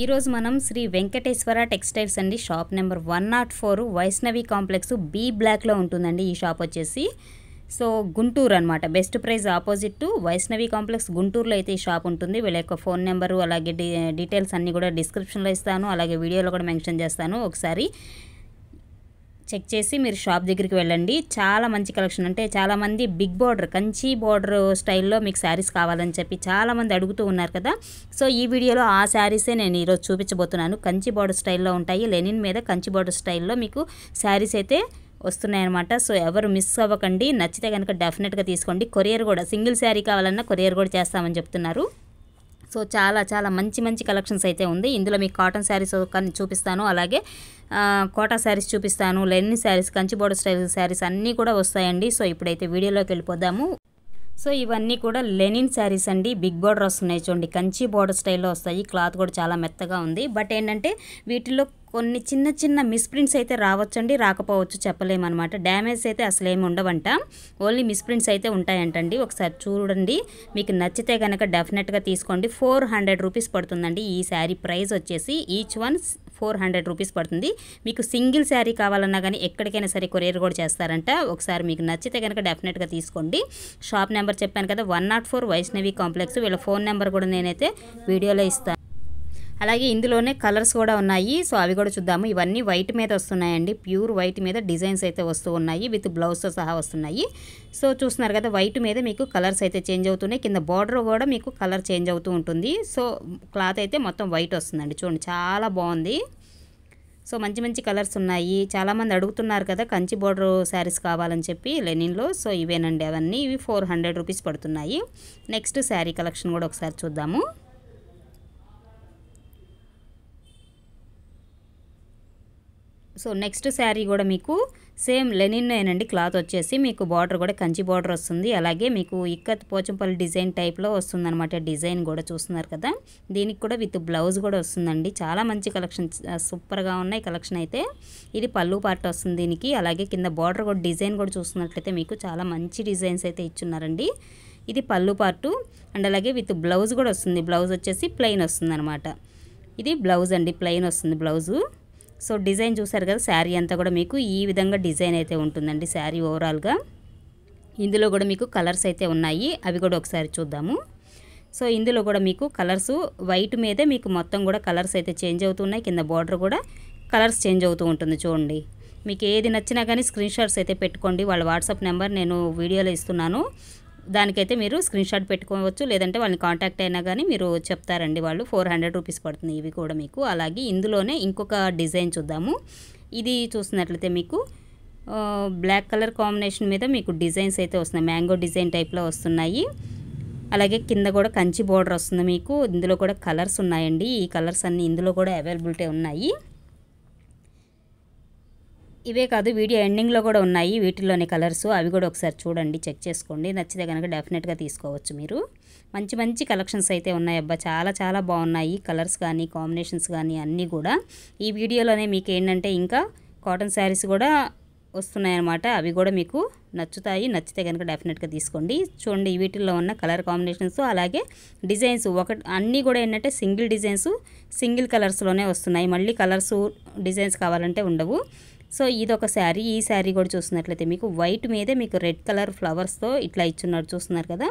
ఈరోజు మనం శ్రీ వెంకటేశ్వర టెక్స్టైల్స్ అండి shop number one naught four Vaishnavi complex B బ్లాక్లో ఉంటుందండి ఈ షాప్ వచ్చేసి సో గుంటూరు అనమాట best price opposite to Vaishnavi complex గుంటూరులో అయితే ఈ షాప్ ఉంటుంది వీళ్ళ యొక్క ఫోన్ నెంబరు అలాగే డీటెయిల్స్ అన్నీ కూడా డిస్క్రిప్షన్లో ఇస్తాను అలాగే వీడియోలో కూడా మెన్షన్ చేస్తాను ఒకసారి చెక్ చేసి మీరు షాప్ దగ్గరికి వెళ్ళండి చాలా మంచి కలెక్షన్ అంటే చాలామంది బిగ్ బార్డర్ కంచి బార్డర్ స్టైల్లో మీకు శారీస్ కావాలని చెప్పి చాలామంది అడుగుతూ ఉన్నారు కదా సో ఈ వీడియోలో ఆ శారీసే నేను ఈరోజు చూపించబోతున్నాను కంచి బార్డర్ స్టైల్లో ఉంటాయి లెనిన్ మీద కంచి బార్డర్ స్టైల్లో మీకు శారీస్ అయితే వస్తున్నాయన్నమాట సో ఎవరు మిస్ అవ్వకండి నచ్చితే కనుక డెఫినెట్గా తీసుకోండి కొరియర్ కూడా సింగిల్ శారీ కావాలన్నా కొరియర్ కూడా చేస్తామని చెప్తున్నారు సో చాలా చాలా మంచి మంచి కలెక్షన్స్ అయితే ఉంది ఇందులో మీకు కాటన్ శారీస్ కానీ చూపిస్తాను అలాగే కోటా శారీస్ చూపిస్తాను లెన్ని శారీస్ కంచిబోర్డర్ స్టైల్ శారీస్ అన్నీ కూడా వస్తాయండి సో ఇప్పుడైతే వీడియోలోకి వెళ్ళిపోదాము సో ఇవన్నీ కూడా లెనిన్ శారీస్ అండి బిగ్ బార్డర్ వస్తున్నాయి చూడండి కంచి బోర్డర్ స్టైల్లో వస్తాయి క్లాత్ కూడా చాలా మెత్తగా ఉంది బట్ ఏంటంటే వీటిలో కొన్ని చిన్న చిన్న మిస్ప్రింట్స్ అయితే రావచ్చండి రాకపోవచ్చు చెప్పలేమన్నమాట డ్యామేజ్ అయితే అసలు ఏమి ఉండవంట ఓన్లీ మిస్ప్రింట్స్ అయితే ఉంటాయంటండి ఒకసారి చూడండి మీకు నచ్చితే కనుక డెఫినెట్గా తీసుకోండి ఫోర్ హండ్రెడ్ రూపీస్ పడుతుందండి ఈ శారీ ప్రైస్ వచ్చేసి each one four hundred rupees పడుతుంది మీకు సింగిల్ శారీ కావాలన్నా కానీ ఎక్కడికైనా సరే కొరియర్ కూడా చేస్తారంట ఒకసారి మీకు నచ్చితే కనుక డెఫినెట్గా తీసుకోండి షాప్ నెంబర్ చెప్పాను కదా one naught four Vaishnavi complex వీళ్ళ ఫోన్ నెంబర్ కూడా నేనైతే వీడియోలో ఇస్తాను అలాగే ఇందులోనే కలర్స్ కూడా ఉన్నాయి సో అవి కూడా చూద్దాము ఇవన్నీ వైట్ మీద వస్తున్నాయండి ప్యూర్ వైట్ మీద డిజైన్స్ అయితే వస్తూ ఉన్నాయి విత్ బ్లౌజ్తో సహా వస్తున్నాయి సో చూస్తున్నారు కదా వైట్ మీద మీకు కలర్స్ అయితే చేంజ్ అవుతున్నాయి కింద బార్డర్ కూడా మీకు కలర్ చేంజ్ అవుతూ ఉంటుంది సో క్లాత్ అయితే మొత్తం వైట్ వస్తుందండి చూడండి చాలా బాగుంది సో మంచి మంచి కలర్స్ ఉన్నాయి చాలామంది అడుగుతున్నారు కదా కంచి బార్డర్ శారీస్ కావాలని చెప్పి లెనిన్లో సో ఇవేనండి అవన్నీ ఇవి ఫోర్ హండ్రెడ్ రూపీస్ పడుతున్నాయి నెక్స్ట్ శారీ కలెక్షన్ కూడా ఒకసారి చూద్దాము సో నెక్స్ట్ శారీ కూడా మీకు సేమ్ లెనిన్నేనండి క్లాత్ వచ్చేసి మీకు బార్డర్ కూడా కంచి బార్డర్ వస్తుంది అలాగే మీకు ఇక్కత్ పోచంపల్లి డిజైన్ టైప్లో వస్తుందన్నమాట డిజైన్ కూడా చూస్తున్నారు కదా దీనికి కూడా విత్ బ్లౌజ్ కూడా వస్తుందండి చాలా మంచి కలెక్షన్ సూపర్గా ఉన్నాయి కలెక్షన్ అయితే ఇది పళ్ళు పార్ట్ వస్తుంది దీనికి అలాగే కింద బార్డర్ కూడా డిజైన్ కూడా చూస్తున్నట్లయితే మీకు చాలా మంచి డిజైన్స్ అయితే ఇచ్చున్నారండి ఇది పళ్ళు పార్టు అండ్ అలాగే విత్ బ్లౌజ్ కూడా వస్తుంది బ్లౌజ్ వచ్చేసి ప్లెయిన్ వస్తుంది ఇది బ్లౌజ్ అండి ప్లెయిన్ వస్తుంది బ్లౌజు సో డిజైన్ చూసారు కదా శారీ అంతా కూడా మీకు ఈ విధంగా డిజైన్ అయితే ఉంటుందండి శారీ ఓవరాల్గా ఇందులో కూడా మీకు కలర్స్ అయితే ఉన్నాయి అవి కూడా ఒకసారి చూద్దాము సో ఇందులో కూడా మీకు కలర్స్ వైట్ మీదే మీకు మొత్తం కూడా కలర్స్ అయితే చేంజ్ అవుతున్నాయి కింద బార్డర్ కూడా కలర్స్ చేంజ్ అవుతూ ఉంటుంది చూడండి మీకు ఏది నచ్చినా కానీ స్క్రీన్ షాట్స్ అయితే పెట్టుకోండి వాళ్ళ వాట్సాప్ నెంబర్ నేను వీడియోలో ఇస్తున్నాను దానికైతే మీరు స్క్రీన్ షాట్ పెట్టుకోవచ్చు లేదంటే వాళ్ళని కాంటాక్ట్ అయినా కానీ మీరు చెప్తారండి వాళ్ళు ఫోర్ హండ్రెడ్ రూపీస్ పడుతుంది ఇవి కూడా మీకు అలాగే ఇందులోనే ఇంకొక డిజైన్ చూద్దాము ఇది చూసినట్లయితే మీకు బ్లాక్ కలర్ కాంబినేషన్ మీద మీకు డిజైన్స్ అయితే వస్తున్నాయి మ్యాంగో డిజైన్ టైప్లో వస్తున్నాయి అలాగే కింద కూడా కంచి బోర్డర్ వస్తుంది మీకు ఇందులో కూడా కలర్స్ ఉన్నాయండి ఈ కలర్స్ అన్నీ ఇందులో కూడా అవైలబిలిటీ ఉన్నాయి ఇవే కాదు వీడియో ఎండింగ్లో కూడా ఉన్నాయి వీటిలోని కలర్స్ అవి కూడా ఒకసారి చూడండి చెక్ చేసుకోండి నచ్చితే కనుక డెఫినెట్గా తీసుకోవచ్చు మీరు మంచి మంచి కలెక్షన్స్ అయితే ఉన్నాయి అబ్బా చాలా చాలా బాగున్నాయి కలర్స్ కానీ కాంబినేషన్స్ కానీ అన్నీ కూడా ఈ వీడియోలోనే మీకు ఏంటంటే ఇంకా కాటన్ శారీస్ కూడా వస్తున్నాయన్నమాట అవి కూడా మీకు నచ్చుతాయి నచ్చితే కనుక డెఫినెట్గా తీసుకోండి చూడండి వీటిల్లో ఉన్న కలర్ కాంబినేషన్స్ అలాగే డిజైన్స్ ఒకటి అన్నీ కూడా ఏంటంటే సింగిల్ డిజైన్స్ సింగిల్ కలర్స్లోనే వస్తున్నాయి మళ్ళీ కలర్స్ డిజైన్స్ కావాలంటే ఉండవు సో ఇది ఒక శారీ ఈ శారీ కూడా చూస్తున్నట్లయితే మీకు వైట్ మీదే మీకు రెడ్ కలర్ ఫ్లవర్స్తో ఇట్లా ఇచ్చున్నారు చూస్తున్నారు కదా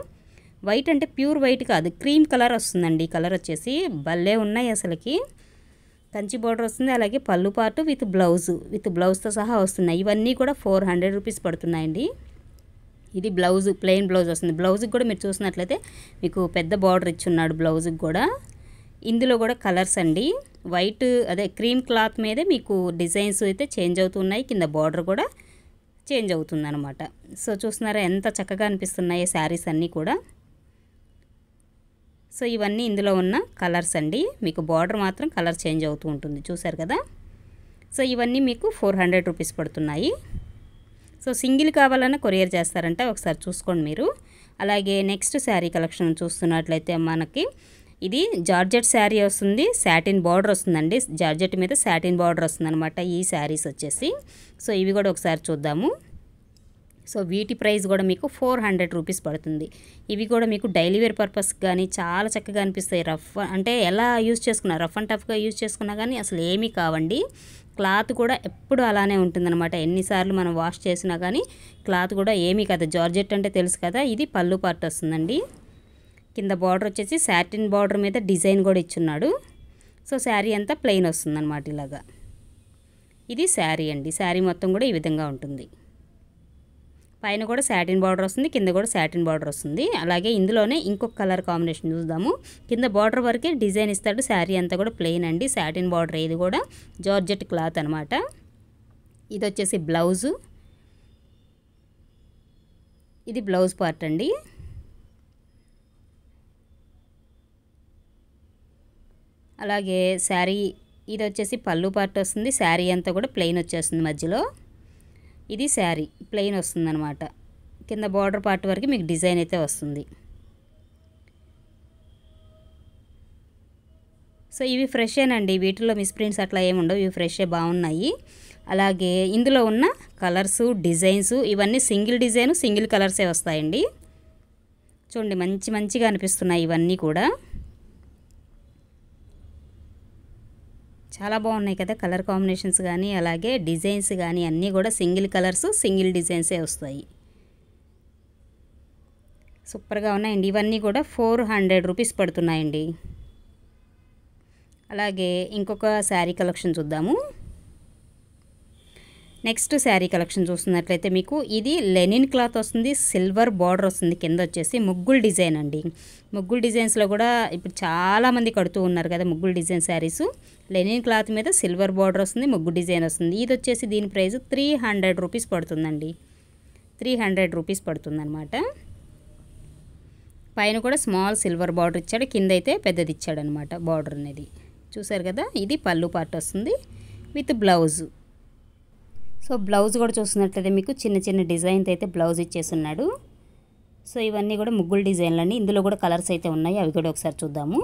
వైట్ అంటే ప్యూర్ వైట్ కాదు క్రీమ్ కలర్ వస్తుందండి ఈ కలర్ వచ్చేసి భలే ఉన్నాయి అసలుకి కంచి బార్డర్ వస్తుంది అలాగే పళ్ళు పాటు విత్ బ్లౌజ్ విత్ బ్లౌజ్తో సహా వస్తున్నాయి ఇవన్నీ కూడా ఫోర్ హండ్రెడ్ రూపీస్ పడుతున్నాయండి ఇది బ్లౌజ్ ప్లెయిన్ బ్లౌజ్ వస్తుంది బ్లౌజ్కి కూడా మీరు చూసినట్లయితే మీకు పెద్ద బార్డర్ ఇచ్చున్నాడు బ్లౌజ్కి కూడా ఇందులో కూడా కలర్స్ అండి వైట్ అదే క్రీమ్ క్లాత్ మీదే మీకు డిజైన్స్ అయితే చేంజ్ అవుతున్నాయి కింద బార్డర్ కూడా చేంజ్ అవుతుందన్నమాట సో చూస్తున్నారా ఎంత చక్కగా అనిపిస్తున్నాయి శారీస్ అన్నీ కూడా సో ఇవన్నీ ఇందులో ఉన్న కలర్స్ అండి మీకు బార్డర్ మాత్రం కలర్ చేంజ్ అవుతూ ఉంటుంది చూసారు కదా సో ఇవన్నీ మీకు ఫోర్ హండ్రెడ్ రూపీస్ పడుతున్నాయి సో సింగిల్ కావాలన్నా కొరియర్ చేస్తారంటే ఒకసారి చూసుకోండి మీరు అలాగే నెక్స్ట్ శారీ కలెక్షన్ చూస్తున్నట్లయితే మనకి ఇది జార్జెట్ శారీ వస్తుంది శాటిన్ బార్డర్ వస్తుందండి జార్జెట్ మీద శాటిన్ బార్డర్ వస్తుందన్నమాట ఈ శారీస్ వచ్చేసి సో ఇవి కూడా ఒకసారి చూద్దాము సో వీటి ప్రైస్ కూడా మీకు ఫోర్ హండ్రెడ్ రూపీస్ పడుతుంది ఇవి కూడా మీకు డైలీ వేర్ పర్పస్ కానీ చాలా చక్కగా అనిపిస్తాయి రఫ్ అంటే ఎలా యూజ్ చేసుకున్నా రఫ్ అండ్ టఫ్గా యూజ్ చేసుకున్నా కానీ అసలు ఏమీ కావండి క్లాత్ కూడా ఎప్పుడు అలానే ఉంటుందన్నమాట ఎన్నిసార్లు మనం వాష్ చేసినా కానీ క్లాత్ కూడా ఏమీ కదా జార్జెట్ అంటే తెలుసు కదా ఇది పళ్ళు పార్ట్ వస్తుందండి కింద బార్డర్ వచ్చేసి శాటిన్ బార్డర్ మీద డిజైన్ కూడా ఇచ్చున్నాడు సో శారీ అంతా ప్లెయిన్ వస్తుందన్నమాట ఇలాగా ఇది శారీ అండి శారీ మొత్తం కూడా ఈ విధంగా ఉంటుంది పైన కూడా శాటిన్ బార్డర్ వస్తుంది కింద కూడా శాటిన్ బార్డర్ వస్తుంది అలాగే ఇందులోనే ఇంకొక కలర్ కాంబినేషన్ చూద్దాము కింద బార్డర్ వరకే డిజైన్ ఇస్తాడు శారీ అంతా కూడా ప్లెయిన్ అండి శాటిన్ బార్డర్ ఇది కూడా జార్జెట్ క్లాత్ అనమాట ఇది వచ్చేసి బ్లౌజు ఇది బ్లౌజ్ పార్ట్ అండి అలాగే శారీ ఇది వచ్చేసి పళ్ళు పార్ట్ వస్తుంది శారీ అంతా కూడా ప్లెయిన్ వచ్చేస్తుంది మధ్యలో ఇది శారీ ప్లెయిన్ వస్తుందన్నమాట కింద బార్డర్ పార్ట్ వరకు మీకు డిజైన్ అయితే వస్తుంది సో ఇవి ఫ్రెషేనండి వీటిలో మిస్ప్రింట్స్ అట్లా ఏముండవు ఇవి ఫ్రెషే బాగున్నాయి అలాగే ఇందులో ఉన్న కలర్సు డిజైన్స్ ఇవన్నీ సింగిల్ డిజైన్ సింగిల్ కలర్సే వస్తాయండి చూడండి మంచి మంచిగా అనిపిస్తున్నాయి ఇవన్నీ కూడా చాలా బాగున్నాయి కదా కలర్ కాంబినేషన్స్ కానీ అలాగే డిజైన్స్ కానీ అన్నీ కూడా సింగిల్ కలర్స్ సింగిల్ డిజైన్సే వస్తాయి సూపర్గా ఉన్నాయండి ఇవన్నీ కూడా ఫోర్ హండ్రెడ్ రూపీస్ పడుతున్నాయండి అలాగే ఇంకొక శారీ కలెక్షన్ చూద్దాము నెక్స్ట్ శారీ కలెక్షన్ చూస్తున్నట్లయితే మీకు ఇది లెనిన్ క్లాత్ వస్తుంది సిల్వర్ బార్డర్ వస్తుంది కింద వచ్చేసి ముగ్గులు డిజైన్ అండి ముగ్గులు డిజైన్స్లో కూడా ఇప్పుడు చాలామంది కడుతూ ఉన్నారు కదా ముగ్గులు డిజైన్ శారీస్ లెనిన్ క్లాత్ మీద సిల్వర్ బార్డర్ వస్తుంది ముగ్గు డిజైన్ వస్తుంది ఇది వచ్చేసి దీని ప్రైస్ త్రీ హండ్రెడ్ రూపీస్ పడుతుందండి త్రీ హండ్రెడ్ రూపీస్ పడుతుందన్నమాట పైన కూడా స్మాల్ సిల్వర్ బార్డర్ ఇచ్చాడు కింద అయితే పెద్దది ఇచ్చాడనమాట బార్డర్ అనేది చూసారు కదా ఇది పళ్ళు పార్ట్ వస్తుంది విత్ బ్లౌజు సో బ్లౌజ్ కూడా చూస్తున్నట్లయితే మీకు చిన్న చిన్న డిజైన్తో అయితే బ్లౌజ్ ఇచ్చేస్తున్నాడు సో ఇవన్నీ కూడా ముగ్గులు డిజైన్లు అండి ఇందులో కూడా కలర్స్ అయితే ఉన్నాయి అవి కూడా ఒకసారి చూద్దాము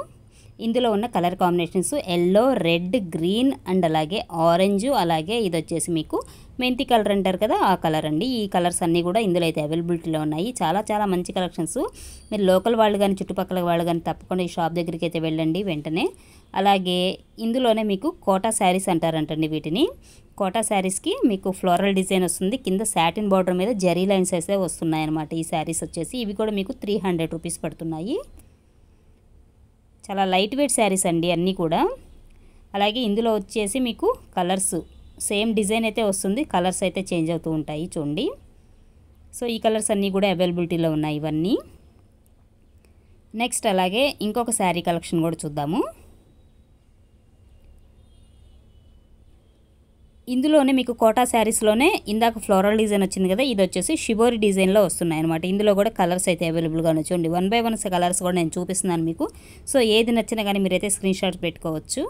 ఇందులో ఉన్న colour combinations yellow red green and అలాగే ఆరెంజ్ అలాగే ఇది వచ్చేసి మీకు మెంతి కలర్ అంటారు కదా ఆ కలర్ అండి ఈ కలర్స్ అన్నీ కూడా ఇందులో అయితే అవైలబిలిటీలో ఉన్నాయి చాలా చాలా మంచి కలెక్షన్స్ మీరు లోకల్ వాళ్ళు కానీ చుట్టుపక్కల వాళ్ళు కానీ తప్పకుండా ఈ షాప్ దగ్గరికి అయితే వెళ్ళండి వెంటనే అలాగే ఇందులోనే మీకు కోటా శారీస్ అంటారంటండి వీటిని కోటా శారీస్కి మీకు ఫ్లోరల్ డిజైన్ వస్తుంది కింద శాటిన్ బార్డర్ మీద జరీ లైన్స్ అయితే వస్తున్నాయి అనమాట ఈ శారీస్ వచ్చేసి ఇవి కూడా మీకు త్రీ హండ్రెడ్ రూపీస్ పడుతున్నాయి చాలా లైట్ వెయిట్ శారీస్ అండి అన్నీ కూడా అలాగే ఇందులో వచ్చేసి మీకు కలర్స్ సేమ్ డిజైన్ అయితే వస్తుంది కలర్స్ అయితే చేంజ్ అవుతూ ఉంటాయి చూడండి సో ఈ కలర్స్ అన్నీ కూడా అవైలబిలిటీలో ఉన్నాయి ఇవన్నీ నెక్స్ట్ అలాగే ఇంకొక శారీ కలెక్షన్ కూడా చూద్దాము ఇందులోనే మీకు కోటా శారీస్లోనే ఇందాక ఫ్లోరల్ డిజైన్ వచ్చింది కదా ఇది వచ్చేసి షిబోరి డిజైన్లో వస్తున్నాయి అనమాట ఇందులో కూడా కలర్స్ అయితే అవైలబుల్గా చూడండి వన్ బై వన్ కలర్స్ కూడా నేను చూపిస్తున్నాను మీకు సో ఏది నచ్చినా కానీ మీరైతే స్క్రీన్ షాట్ పెట్టుకోవచ్చు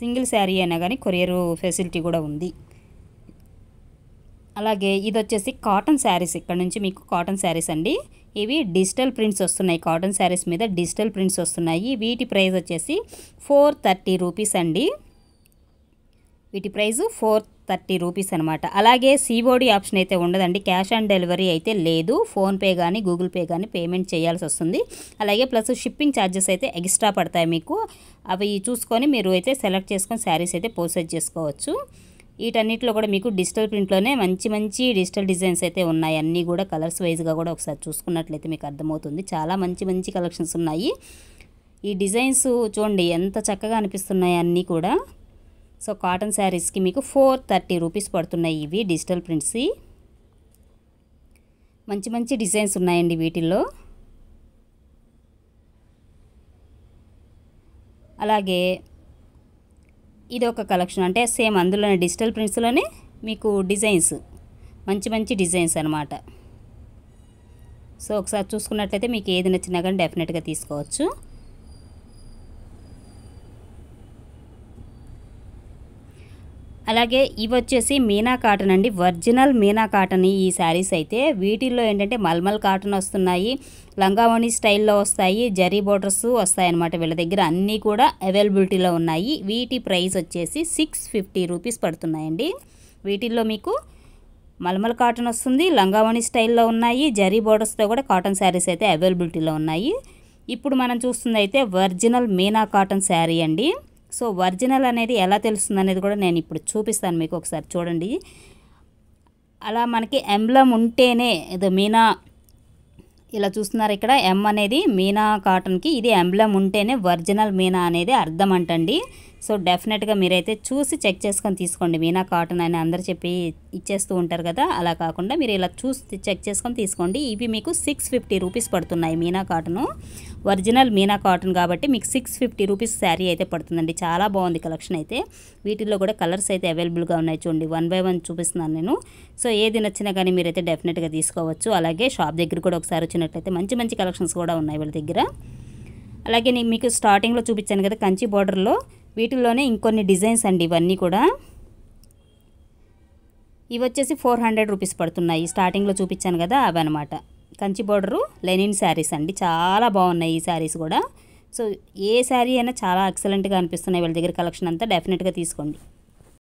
సింగిల్ శారీ అయినా కానీ కొరియర్ ఫెసిలిటీ కూడా ఉంది అలాగే ఇది వచ్చేసి కాటన్ శారీస్ ఇక్కడ నుంచి మీకు కాటన్ శారీస్ అండి ఇవి డిజిటల్ ప్రింట్స్ వస్తున్నాయి కాటన్ శారీస్ మీద డిజిటల్ ప్రింట్స్ వస్తున్నాయి వీటి ప్రైస్ వచ్చేసి ఫోర్ థర్టీ రూపీస్ అండి వీటి ప్రైస్ ఫోర్ థర్టీ రూపీస్ అనమాట అలాగే సిఓడి ఆప్షన్ అయితే ఉండదండి క్యాష్ ఆన్ డెలివరీ అయితే లేదు ఫోన్పే కానీ గూగుల్ పే కానీ పేమెంట్ చేయాల్సి వస్తుంది అలాగే ప్లస్ షిప్పింగ్ ఛార్జెస్ అయితే ఎక్స్ట్రా పడతాయి మీకు అవి చూసుకొని మీరు అయితే సెలెక్ట్ చేసుకొని శారీస్ అయితే పోసెస్ చేసుకోవచ్చు వీటన్నిటిలో కూడా మీకు డిజిటల్ ప్రింట్లోనే మంచి మంచి డిజిటల్ డిజైన్స్ అయితే ఉన్నాయి అన్నీ కూడా కలర్స్ వైజ్గా కూడా ఒకసారి చూసుకున్నట్లయితే మీకు అర్థమవుతుంది చాలా మంచి మంచి కలెక్షన్స్ ఉన్నాయి ఈ డిజైన్స్ చూడండి ఎంత చక్కగా అనిపిస్తున్నాయి అన్నీ కూడా సో కాటన్ శారీస్కి మీకు ఫోర్ థర్టీ రూపీస్ పడుతున్నాయి ఇవి డిజిటల్ ప్రింట్స్ మంచి మంచి డిజైన్స్ ఉన్నాయండి వీటిల్లో అలాగే ఇది ఒక కలెక్షన్ అంటే సేమ్ అందులోనే డిజిటల్ ప్రింట్స్లోనే మీకు డిజైన్స్ మంచి మంచి డిజైన్స్ అనమాట సో ఒకసారి చూసుకున్నట్లయితే మీకు ఏది నచ్చినా కానీ డెఫినెట్గా తీసుకోవచ్చు అలాగే ఇవి వచ్చేసి మీనా కాటన్ అండి ఒరిజినల్ మీనా కాటన్ ఈ శారీస్ అయితే వీటిల్లో ఏంటంటే మల్మల్ కాటన్ వస్తున్నాయి లంగావణి స్టైల్లో వస్తాయి జరీ బోర్డర్స్ వస్తాయన్నమాట వీళ్ళ దగ్గర అన్నీ కూడా అవైలబిలిటీలో ఉన్నాయి వీటి ప్రైస్ వచ్చేసి సిక్స్ ఫిఫ్టీ రూపీస్ పడుతున్నాయండి వీటిల్లో మీకు మల్మల్ కాటన్ వస్తుంది లంగావణి స్టైల్లో ఉన్నాయి జరీ బోర్డర్స్తో కూడా కాటన్ శారీస్ అయితే అవైలబిలిటీలో ఉన్నాయి ఇప్పుడు మనం చూస్తుంది అయితే ఒరిజినల్ మీనా కాటన్ శారీ అండి సో ఒరిజినల్ అనేది ఎలా తెలుస్తుంది అనేది కూడా నేను ఇప్పుడు చూపిస్తాను మీకు ఒకసారి చూడండి అలా మనకి ఎంబ్లం ఉంటేనే ఇది మీనా ఇలా చూస్తున్నారు ఇక్కడ ఎం అనేది మీనా కాటన్కి ఇది ఎంబ్లం ఉంటేనే ఒరిజినల్ మీనా అనేది అర్థం అంటండి సో డెఫినెట్గా మీరైతే చూసి చెక్ చేసుకొని తీసుకోండి మీనా కాటన్ అని అందరు చెప్పి ఇచ్చేస్తూ ఉంటారు కదా అలా కాకుండా మీరు ఇలా చూసి చెక్ చేసుకొని తీసుకోండి ఇవి మీకు సిక్స్ ఫిఫ్టీ రూపీస్ పడుతున్నాయి Meena cotton original Meena cotton కాబట్టి మీకు సిక్స్ ఫిఫ్టీ రూపీస్ శారీ అయితే పడుతుందండి చాలా బాగుంది కలెక్షన్ అయితే వీటిల్లో కూడా కలర్స్ అయితే అవైలబుల్గా ఉన్నాయి చూడండి వన్ బై వన్ చూపిస్తున్నాను నేను సో ఏది నచ్చినా కానీ మీరైతే డెఫినెట్గా తీసుకోవచ్చు అలాగే షాప్ దగ్గర కూడా ఒకసారి వచ్చినట్లయితే మంచి మంచి కలెక్షన్స్ కూడా ఉన్నాయి వీళ్ళ దగ్గర అలాగే నేను మీకు స్టార్టింగ్లో చూపించాను కదా కంచి బార్డర్లో వీటిల్లోనే ఇంకొన్ని డిజైన్స్ అండి ఇవన్నీ కూడా ఇవి వచ్చేసి ఫోర్ హండ్రెడ్ రూపీస్ పడుతున్నాయి స్టార్టింగ్లో చూపించాను కదా అవి అనమాట కంచి బార్డరు లెనిన్ శారీస్ అండి చాలా బాగున్నాయి ఈ శారీస్ కూడా సో ఏ శారీ అయినా చాలా ఎక్సలెంట్గా అనిపిస్తున్నాయి వీళ్ళ దగ్గర కలెక్షన్ అంతా డెఫినెట్గా తీసుకోండి